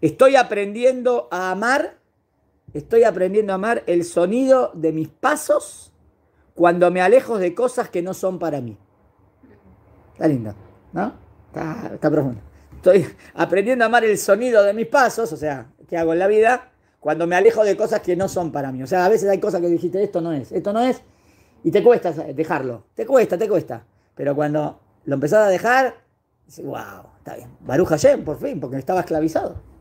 Estoy aprendiendo a amar, estoy aprendiendo a amar el sonido de mis pasos cuando me alejo de cosas que no son para mí. Está lindo, ¿no? Está, profundo. Estoy aprendiendo a amar el sonido de mis pasos, o sea, ¿qué hago en la vida? Cuando me alejo de cosas que no son para mí. O sea, a veces hay cosas que dijiste, esto no es, esto no es, y te cuesta dejarlo. Te cuesta, te cuesta. Pero cuando lo empezás a dejar, dices, wow, está bien. Baruja Hashem, por fin, porque estaba esclavizado.